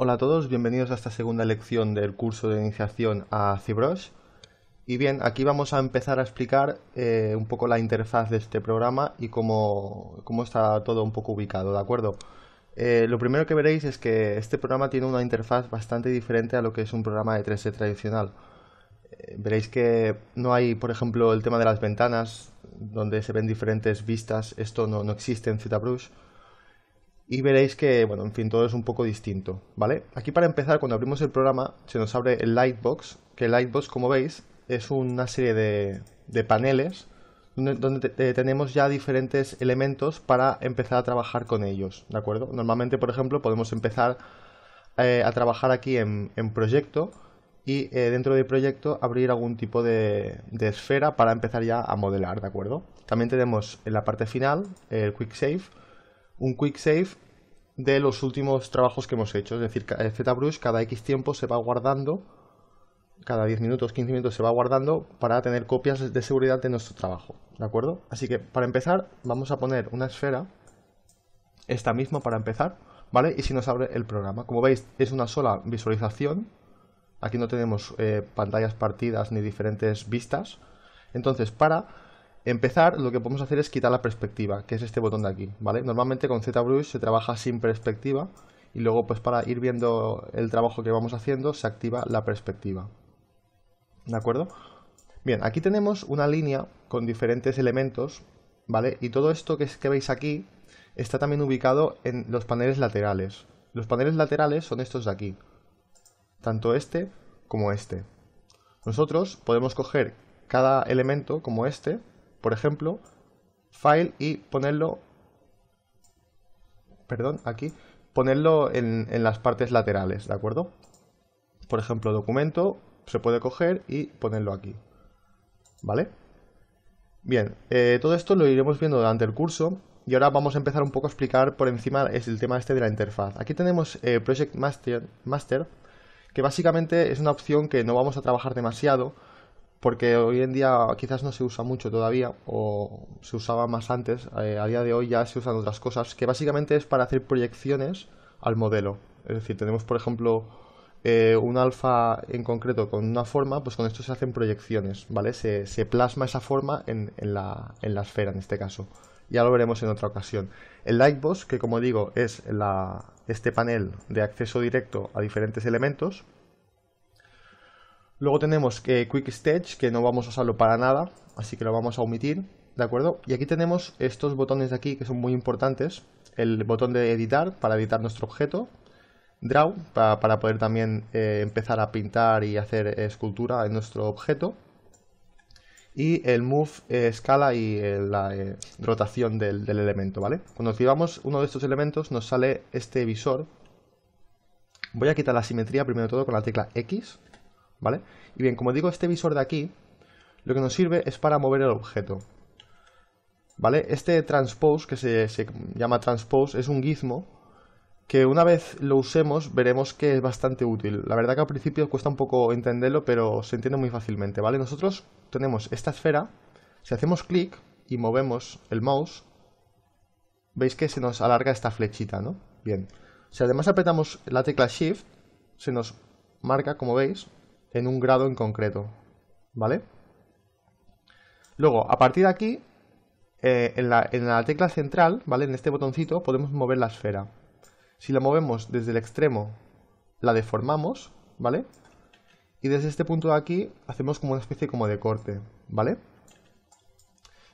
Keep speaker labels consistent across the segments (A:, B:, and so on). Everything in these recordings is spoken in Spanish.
A: Hola a todos, bienvenidos a esta segunda lección del curso de iniciación a ZBrush. Y bien, aquí vamos a empezar a explicar eh, un poco la interfaz de este programa y cómo, está todo un poco ubicado, ¿de acuerdo? Eh, lo primero que veréis es que este programa tiene una interfaz bastante diferente a lo que es un programa de 3D tradicional. Eh, veréis que no hay, por ejemplo, el tema de las ventanas, donde se ven diferentes vistas, esto no, no existe en ZBrush y veréis que, bueno, en fin, todo es un poco distinto, ¿vale? Aquí para empezar, cuando abrimos el programa, se nos abre el Lightbox, que Lightbox, como veis, es una serie de, paneles donde, tenemos ya diferentes elementos para empezar a trabajar con ellos, ¿de acuerdo? Normalmente, por ejemplo, podemos empezar eh, a trabajar aquí en, proyecto y eh, dentro de proyecto abrir algún tipo de, de, esfera para empezar ya a modelar, ¿de acuerdo? También tenemos en la parte final el Quick Save, un quick save de los últimos trabajos que hemos hecho. Es decir, eh, ZBrush cada X tiempo se va guardando, cada 10 minutos, 15 minutos se va guardando para tener copias de seguridad de nuestro trabajo. ¿De acuerdo? Así que para empezar vamos a poner una esfera, esta misma para empezar, ¿vale? Y si nos abre el programa. Como veis es una sola visualización, aquí no tenemos eh, pantallas partidas ni diferentes vistas. Entonces para empezar, lo que podemos hacer es quitar la perspectiva, que es este botón de aquí, ¿vale? Normalmente con ZBrush se trabaja sin perspectiva y luego pues para ir viendo el trabajo que vamos haciendo se activa la perspectiva. ¿De acuerdo? Bien, aquí tenemos una línea con diferentes elementos, ¿vale? Y todo esto que, que veis aquí está también ubicado en los paneles laterales. Los paneles laterales son estos de aquí, tanto este como este. Nosotros podemos coger cada elemento como este por ejemplo, file y ponerlo, perdón, aquí, ponerlo en, en las partes laterales, ¿de acuerdo? Por ejemplo, documento, se puede coger y ponerlo aquí, ¿vale? Bien, eh, todo esto lo iremos viendo durante el curso y ahora vamos a empezar un poco a explicar por encima el tema este de la interfaz. Aquí tenemos eh, Project Master, Master, que básicamente es una opción que no vamos a trabajar demasiado, porque hoy en día quizás no se usa mucho todavía o se usaba más antes, eh, a día de hoy ya se usan otras cosas, que básicamente es para hacer proyecciones al modelo. Es decir, tenemos por ejemplo eh, un alfa en concreto con una forma, pues con esto se hacen proyecciones, ¿vale? Se, se plasma esa forma en, en, la, en, la, esfera en este caso. Ya lo veremos en otra ocasión. El Lightbox, que como digo es la, este panel de acceso directo a diferentes elementos, Luego tenemos que Quick Stage, que no vamos a usarlo para nada, así que lo vamos a omitir, ¿de acuerdo? Y aquí tenemos estos botones de aquí que son muy importantes. El botón de editar, para editar nuestro objeto. Draw, para, poder también eh, empezar a pintar y hacer escultura en nuestro objeto. Y el Move, eh, escala y eh, la rotación del, elemento, ¿vale? Cuando activamos uno de estos elementos nos sale este visor. Voy a quitar la simetría primero todo con la tecla X ¿vale? Y bien, como digo, este visor de aquí lo que nos sirve es para mover el objeto. ¿Vale? Este transpose, que se, llama transpose, es un gizmo que una vez lo usemos veremos que es bastante útil. La verdad que al principio cuesta un poco entenderlo, pero se entiende muy fácilmente, ¿vale? Nosotros tenemos esta esfera, si hacemos clic y movemos el mouse, veis que se nos alarga esta flechita, ¿no? Bien. Si además apretamos la tecla Shift, se nos marca, como veis, en un grado en concreto, ¿vale? Luego, a partir de aquí, eh, en, la, tecla central, ¿vale? En este botoncito podemos mover la esfera. Si la movemos desde el extremo, la deformamos, ¿vale? Y desde este punto de aquí hacemos como una especie como de corte, ¿vale?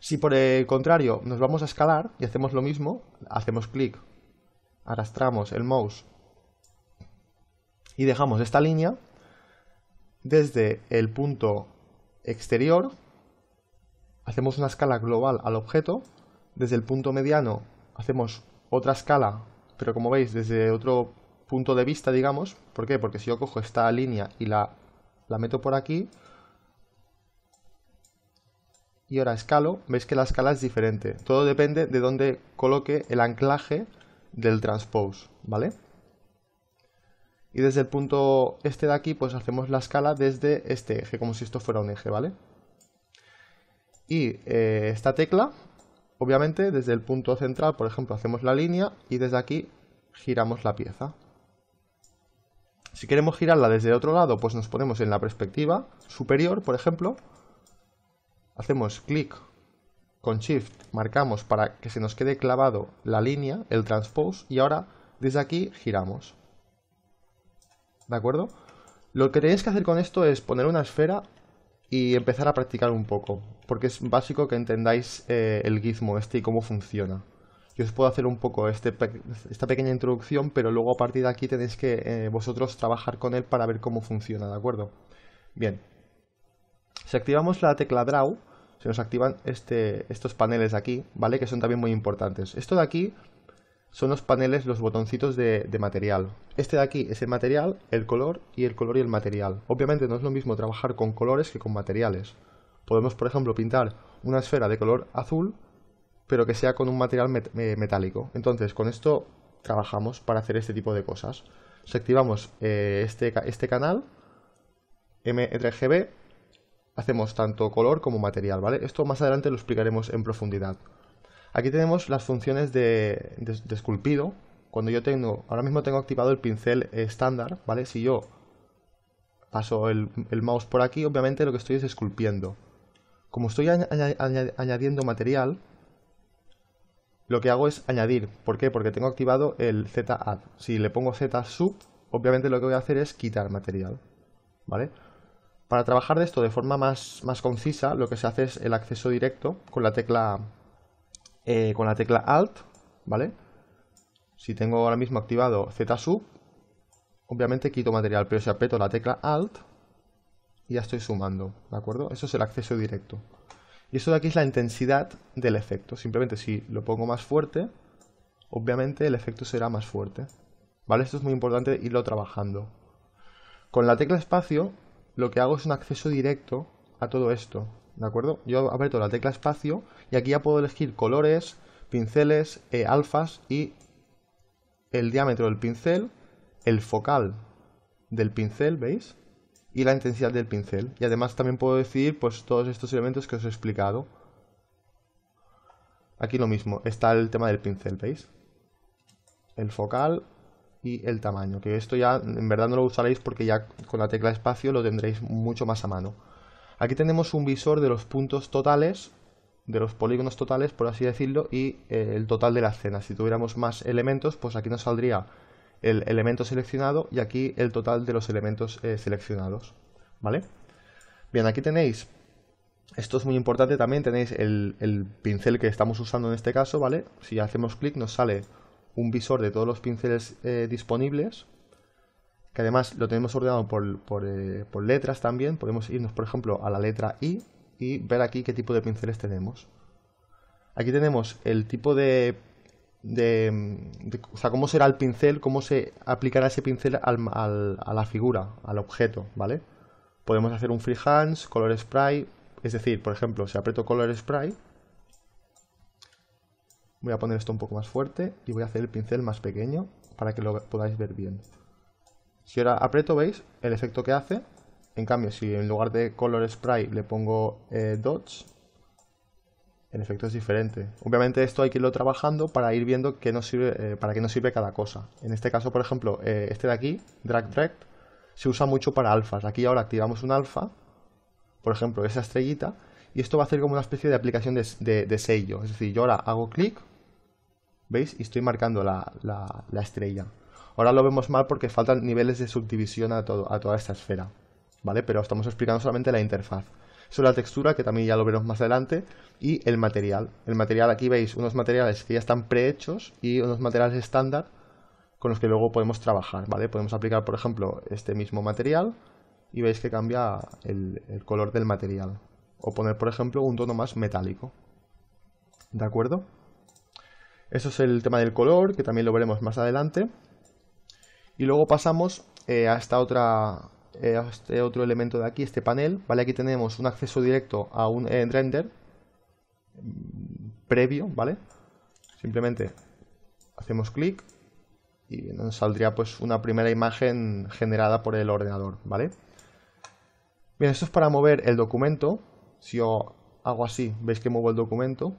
A: Si por el contrario nos vamos a escalar y hacemos lo mismo, hacemos clic, arrastramos el mouse y dejamos esta línea, desde el punto exterior, hacemos una escala global al objeto, desde el punto mediano hacemos otra escala, pero como veis desde otro punto de vista, digamos, ¿por qué? Porque si yo cojo esta línea y la, meto por aquí, y ahora escalo, veis que la escala es diferente. Todo depende de dónde coloque el anclaje del transpose, ¿vale? y desde el punto este de aquí pues hacemos la escala desde este eje, como si esto fuera un eje, ¿vale? Y eh, esta tecla, obviamente desde el punto central, por ejemplo, hacemos la línea y desde aquí giramos la pieza. Si queremos girarla desde el otro lado, pues nos ponemos en la perspectiva superior, por ejemplo, hacemos clic con Shift, marcamos para que se nos quede clavado la línea, el transpose, y ahora desde aquí giramos. ¿de acuerdo? Lo que tenéis que hacer con esto es poner una esfera y empezar a practicar un poco, porque es básico que entendáis eh, el gizmo este y cómo funciona. Yo os puedo hacer un poco este esta pequeña introducción, pero luego a partir de aquí tenéis que eh, vosotros trabajar con él para ver cómo funciona, ¿de acuerdo? Bien. Si activamos la tecla Draw, se nos activan este, estos paneles de aquí, ¿vale? Que son también muy importantes. Esto de aquí son los paneles, los botoncitos de, material. Este de aquí es el material, el color y el color y el material. Obviamente no es lo mismo trabajar con colores que con materiales. Podemos, por ejemplo, pintar una esfera de color azul, pero que sea con un material eh, metálico. Entonces, con esto trabajamos para hacer este tipo de cosas. Si activamos eh, este, este canal, mrgb e hacemos tanto color como material, ¿vale? Esto más adelante lo explicaremos en profundidad. Aquí tenemos las funciones de, esculpido. Cuando yo tengo, ahora mismo tengo activado el pincel estándar, ¿vale? Si yo paso el, mouse por aquí, obviamente lo que estoy es esculpiendo. Como estoy añadiendo material, lo que hago es añadir. ¿Por qué? Porque tengo activado el Z-Add. Si le pongo Z-Sub, obviamente lo que voy a hacer es quitar material. ¿Vale? Para trabajar de esto de forma más, más concisa, lo que se hace es el acceso directo con la tecla eh, con la tecla Alt, ¿vale? Si tengo ahora mismo activado Z sub, obviamente quito material, pero si apeto la tecla Alt, ya estoy sumando, ¿de acuerdo? Eso es el acceso directo. Y eso de aquí es la intensidad del efecto. Simplemente si lo pongo más fuerte, obviamente el efecto será más fuerte. ¿Vale? Esto es muy importante irlo trabajando. Con la tecla espacio, lo que hago es un acceso directo a todo esto. ¿de acuerdo? Yo aprieto la tecla espacio y aquí ya puedo elegir colores, pinceles, eh, alfas y el diámetro del pincel, el focal del pincel, ¿veis? Y la intensidad del pincel. Y además también puedo decidir pues, todos estos elementos que os he explicado. Aquí lo mismo, está el tema del pincel, ¿veis? El focal y el tamaño, que esto ya en verdad no lo usaréis porque ya con la tecla espacio lo tendréis mucho más a mano. Aquí tenemos un visor de los puntos totales, de los polígonos totales, por así decirlo, y eh, el total de la escena. Si tuviéramos más elementos, pues aquí nos saldría el elemento seleccionado y aquí el total de los elementos eh, seleccionados. ¿Vale? Bien, aquí tenéis, esto es muy importante también, tenéis el, pincel que estamos usando en este caso, ¿vale? Si hacemos clic nos sale un visor de todos los pinceles eh, disponibles que además lo tenemos ordenado eh, por, letras también. Podemos irnos, por ejemplo, a la letra I y ver aquí qué tipo de pinceles tenemos. Aquí tenemos el tipo de... o sea, cómo será el pincel, cómo se aplicará ese pincel a la figura, al objeto, ¿vale? Podemos hacer un freehands, color spray, es decir, por ejemplo, si aprieto color spray, voy a poner esto un poco más fuerte y voy a hacer el pincel más pequeño para que lo podáis ver bien. Si ahora aprieto, veis el efecto que hace. En cambio, si en lugar de color spray le pongo eh, dots el efecto es diferente. Obviamente esto hay que irlo trabajando para ir viendo qué sirve, eh, para qué nos sirve cada cosa. En este caso, por ejemplo, eh, este de aquí, drag drag, se usa mucho para alfas. Aquí ahora activamos un alfa, por ejemplo, esa estrellita, y esto va a hacer como una especie de aplicación de, sello. Es decir, yo ahora hago clic, ¿veis? Y estoy marcando la estrella. Ahora lo vemos mal porque faltan niveles de subdivisión a, toda esta esfera, ¿vale? Pero estamos explicando solamente la interfaz. es la textura, que también ya lo veremos más adelante, y el material. El material, aquí veis unos materiales que ya están prehechos y unos materiales estándar con los que luego podemos trabajar, ¿vale? Podemos aplicar, por ejemplo, este mismo material y veis que cambia el, el color del material. O poner, por ejemplo, un tono más metálico. ¿De acuerdo? Eso es el tema del color, que también lo veremos más adelante. Y luego pasamos eh, a esta otra eh, este otro elemento de aquí, este panel, ¿vale? Aquí tenemos un acceso directo a un eh, render previo, ¿vale? Simplemente hacemos clic y nos saldría pues una primera imagen generada por el ordenador, ¿vale? Bien, esto es para mover el documento. Si yo hago así, veis que muevo el documento,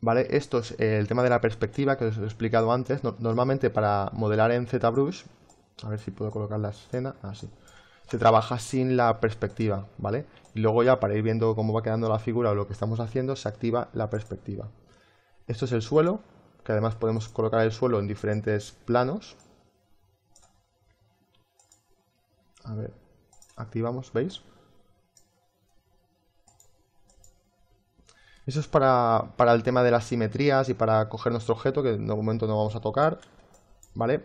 A: ¿Vale? Esto es el tema de la perspectiva que os he explicado antes. normalmente para modelar en ZBrush, a ver si puedo colocar la escena, así, ah, se trabaja sin la perspectiva, ¿vale? Y luego ya para ir viendo cómo va quedando la figura o lo que estamos haciendo, se activa la perspectiva. Esto es el suelo, que además podemos colocar el suelo en diferentes planos. A ver, activamos, ¿veis? Eso es para, el tema de las simetrías y para coger nuestro objeto, que en de momento no vamos a tocar. ¿Vale?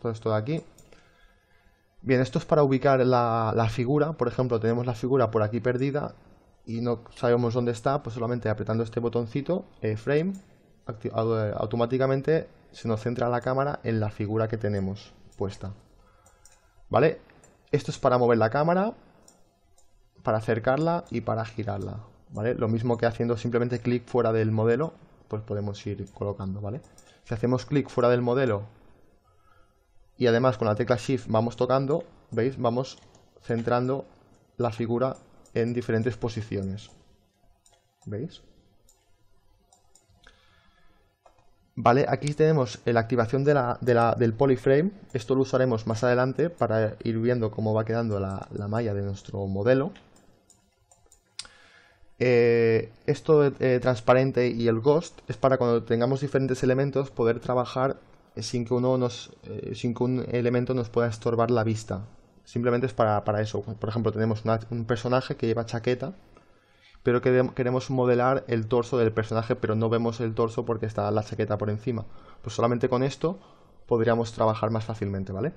A: Todo esto de aquí. Bien, esto es para ubicar la, figura. Por ejemplo, tenemos la figura por aquí perdida y no sabemos dónde está, pues solamente apretando este botoncito, eh, frame, eh, automáticamente se nos centra la cámara en la figura que tenemos puesta. ¿Vale? Esto es para mover la cámara, para acercarla y para girarla. Lo mismo que haciendo simplemente clic fuera del modelo, pues podemos ir colocando, ¿vale? Si hacemos clic fuera del modelo y además con la tecla Shift vamos tocando, ¿veis? Vamos centrando la figura en diferentes posiciones. ¿Veis? Vale, aquí tenemos la activación del polyframe. Esto lo usaremos más adelante para ir viendo cómo va quedando la, la malla de nuestro modelo. Eh, esto eh, transparente y el ghost es para cuando tengamos diferentes elementos poder trabajar eh, sin que uno nos sin que un elemento nos pueda estorbar la vista simplemente es para, eso por ejemplo tenemos un personaje que lleva chaqueta pero que queremos modelar el torso del personaje pero no vemos el torso porque está la chaqueta por encima pues solamente con esto podríamos trabajar más fácilmente vale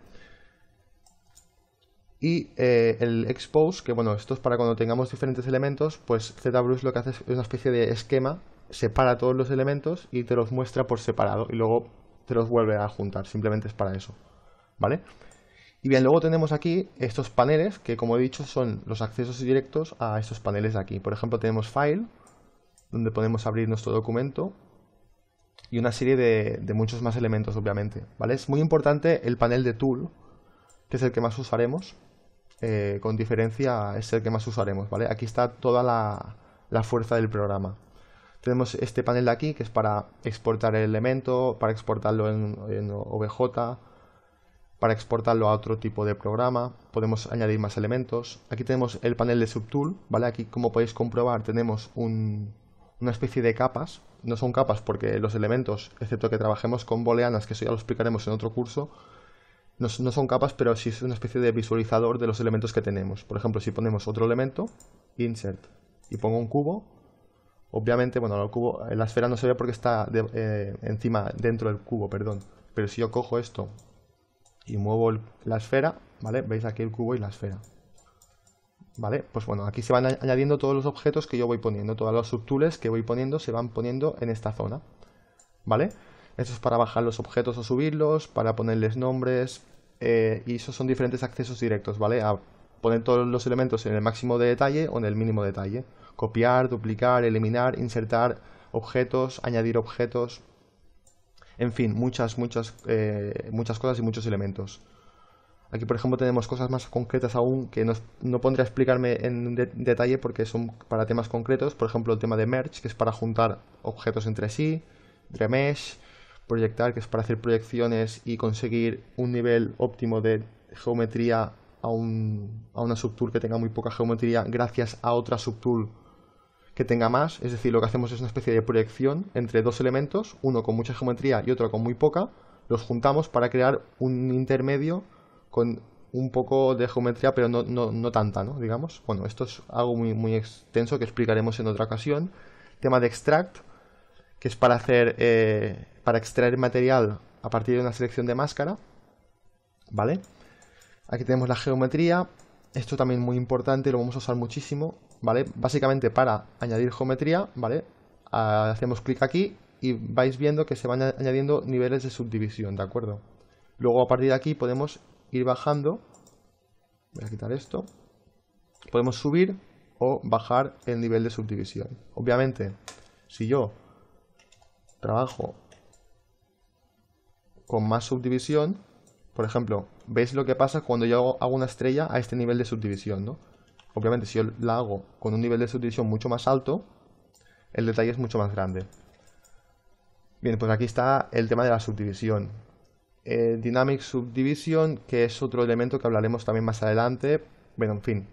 A: y eh, el expose, que bueno, esto es para cuando tengamos diferentes elementos, pues ZBrush lo que hace es una especie de esquema, separa todos los elementos y te los muestra por separado y luego te los vuelve a juntar, simplemente es para eso, ¿vale? Y bien, luego tenemos aquí estos paneles, que como he dicho son los accesos directos a estos paneles de aquí. Por ejemplo, tenemos File, donde podemos abrir nuestro documento y una serie de, muchos más elementos, obviamente, ¿vale? Es muy importante el panel de Tool, que es el que más usaremos, eh, con diferencia es el que más usaremos, ¿vale? Aquí está toda la, la fuerza del programa. Tenemos este panel de aquí que es para exportar el elemento, para exportarlo en, en OBJ, para exportarlo a otro tipo de programa, podemos añadir más elementos. Aquí tenemos el panel de subtool, ¿vale? Aquí como podéis comprobar tenemos una especie de capas, no son capas porque los elementos, excepto que trabajemos con booleanas, que eso ya lo explicaremos en otro curso, no, son capas, pero sí es una especie de visualizador de los elementos que tenemos. Por ejemplo, si ponemos otro elemento, insert, y pongo un cubo, obviamente, bueno, el cubo, la esfera no se ve porque está eh, encima, dentro del cubo, perdón. Pero si yo cojo esto y muevo la esfera, ¿vale? Veis aquí el cubo y la esfera. ¿Vale? Pues bueno, aquí se van añadiendo todos los objetos que yo voy poniendo, todos los subtools que voy poniendo se van poniendo en esta zona. ¿Vale? Esto es para bajar los objetos o subirlos, para ponerles nombres. Eh, y esos son diferentes accesos directos, ¿vale? A poner todos los elementos en el máximo de detalle o en el mínimo detalle. Copiar, duplicar, eliminar, insertar objetos, añadir objetos. En fin, muchas, muchas, eh, muchas cosas y muchos elementos. Aquí, por ejemplo, tenemos cosas más concretas aún que no, pondré a explicarme en detalle porque son para temas concretos. Por ejemplo, el tema de merge, que es para juntar objetos entre sí, remesh, proyectar, que es para hacer proyecciones y conseguir un nivel óptimo de geometría a, un, a una subtool que tenga muy poca geometría gracias a otra subtool que tenga más. Es decir, lo que hacemos es una especie de proyección entre dos elementos, uno con mucha geometría y otro con muy poca. Los juntamos para crear un intermedio con un poco de geometría, pero no, no, tanta, ¿no? Digamos. Bueno, esto es algo muy, muy extenso que explicaremos en otra ocasión. Tema de extract, que es para hacer eh, para extraer material a partir de una selección de máscara. ¿Vale? Aquí tenemos la geometría. Esto también muy importante, lo vamos a usar muchísimo, ¿vale? Básicamente para añadir geometría, ¿vale? Ah, hacemos clic aquí y vais viendo que se van añadiendo niveles de subdivisión, ¿de acuerdo? Luego a partir de aquí podemos ir bajando. Voy a quitar esto. Podemos subir o bajar el nivel de subdivisión. Obviamente, si yo trabajo con más subdivisión, por ejemplo, veis lo que pasa cuando yo hago una estrella a este nivel de subdivisión, ¿no? Obviamente, si yo la hago con un nivel de subdivisión mucho más alto, el detalle es mucho más grande. Bien, pues aquí está el tema de la subdivisión. Eh, dynamic Subdivision, que es otro elemento que hablaremos también más adelante. Bueno, en fin.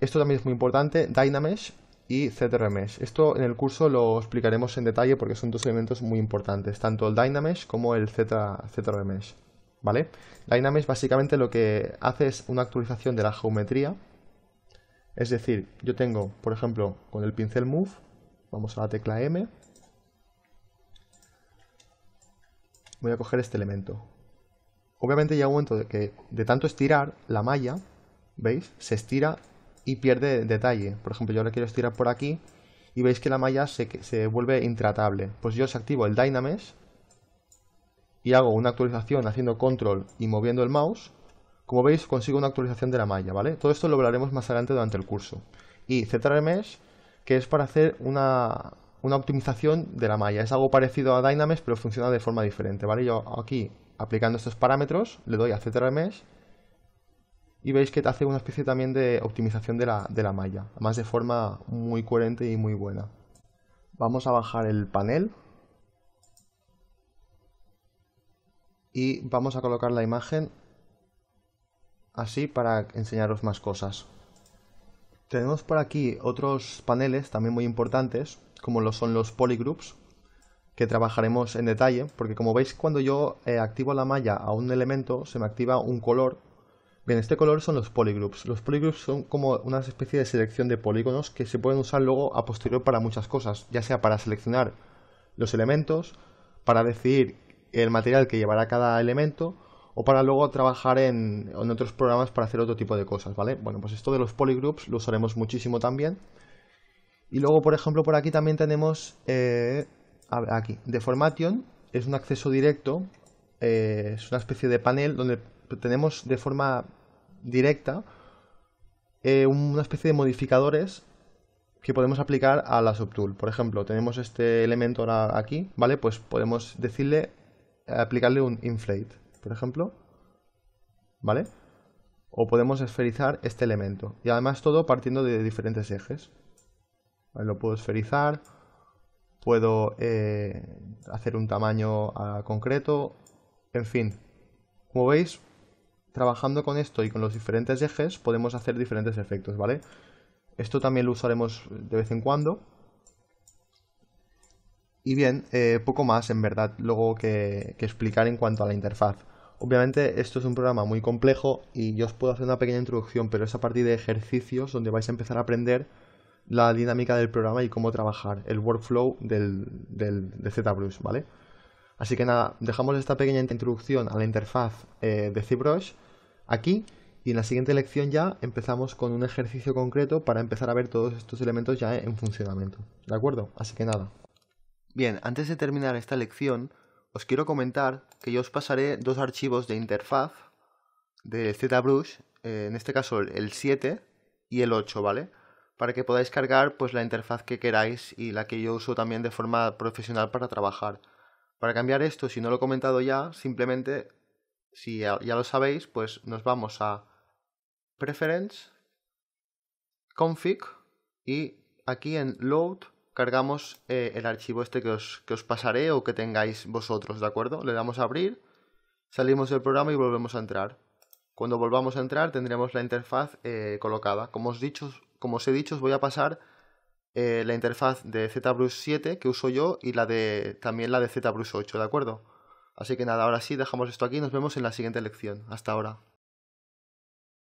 A: Esto también es muy importante. Dynamesh, y ZRMesh. Esto en el curso lo explicaremos en detalle porque son dos elementos muy importantes, tanto el Dynamesh como el ZRMesh. ¿Vale? Dynamesh básicamente lo que hace es una actualización de la geometría. Es decir, yo tengo, por ejemplo, con el pincel Move, vamos a la tecla M, voy a coger este elemento. Obviamente ya un de que de tanto estirar la malla, ¿veis? Se estira y pierde detalle. Por ejemplo, yo le quiero estirar por aquí y veis que la malla se, se vuelve intratable. Pues yo os activo el Dynamesh y hago una actualización haciendo control y moviendo el mouse. Como veis, consigo una actualización de la malla, ¿vale? Todo esto lo hablaremos más adelante durante el curso. Y ZRMS, que es para hacer una, optimización de la malla. Es algo parecido a Dynamesh, pero funciona de forma diferente, ¿vale? Yo aquí, aplicando estos parámetros, le doy a ZRMS y veis que te hace una especie también de optimización de la, malla, además de forma muy coherente y muy buena. Vamos a bajar el panel y vamos a colocar la imagen así para enseñaros más cosas. Tenemos por aquí otros paneles también muy importantes, como lo son los polygroups, que trabajaremos en detalle, porque como veis cuando yo eh, activo la malla a un elemento se me activa un color Bien, este color son los polygroups. Los polygroups son como una especie de selección de polígonos que se pueden usar luego a posterior para muchas cosas, ya sea para seleccionar los elementos, para decidir el material que llevará cada elemento o para luego trabajar en, otros programas para hacer otro tipo de cosas, ¿vale? Bueno, pues esto de los polygroups lo usaremos muchísimo también. Y luego, por ejemplo, por aquí también tenemos, eh, aquí, Deformation, es un acceso directo, eh, es una especie de panel donde tenemos de forma directa eh, una especie de modificadores que podemos aplicar a la subtool. Por ejemplo, tenemos este elemento aquí, ¿vale? Pues podemos decirle, aplicarle un inflate, por ejemplo, ¿vale? O podemos esferizar este elemento. Y además todo partiendo de diferentes ejes. Lo puedo esferizar, puedo eh, hacer un tamaño a ah, concreto, en fin. Como veis, trabajando con esto y con los diferentes ejes podemos hacer diferentes efectos, ¿vale? Esto también lo usaremos de vez en cuando. Y bien, eh, poco más en verdad luego que, explicar en cuanto a la interfaz. Obviamente esto es un programa muy complejo y yo os puedo hacer una pequeña introducción, pero es a partir de ejercicios donde vais a empezar a aprender la dinámica del programa y cómo trabajar el workflow del, de ZBrush, ¿vale? Así que nada, dejamos esta pequeña introducción a la interfaz eh, de ZBrush aquí y en la siguiente lección ya empezamos con un ejercicio concreto para empezar a ver todos estos elementos ya en funcionamiento. ¿De acuerdo? Así que nada. Bien, antes de terminar esta lección, os quiero comentar que yo os pasaré dos archivos de interfaz de ZBrush, eh, en este caso el 7 y el 8, ¿vale? Para que podáis cargar pues la interfaz que queráis y la que yo uso también de forma profesional para trabajar. Para cambiar esto, si no lo he comentado ya, simplemente, si ya, lo sabéis, pues nos vamos a Preference, Config y aquí en Load cargamos eh, el archivo este que os, pasaré o que tengáis vosotros, ¿de acuerdo? Le damos a abrir, salimos del programa y volvemos a entrar. Cuando volvamos a entrar tendremos la interfaz eh, colocada. Como os, dicho, como os he dicho, os voy a pasar eh, la interfaz de ZBrush 7 que uso yo y la de también la de ZBrush 8, ¿de acuerdo? Así que nada, ahora sí, dejamos esto aquí y nos vemos en la siguiente lección. Hasta ahora.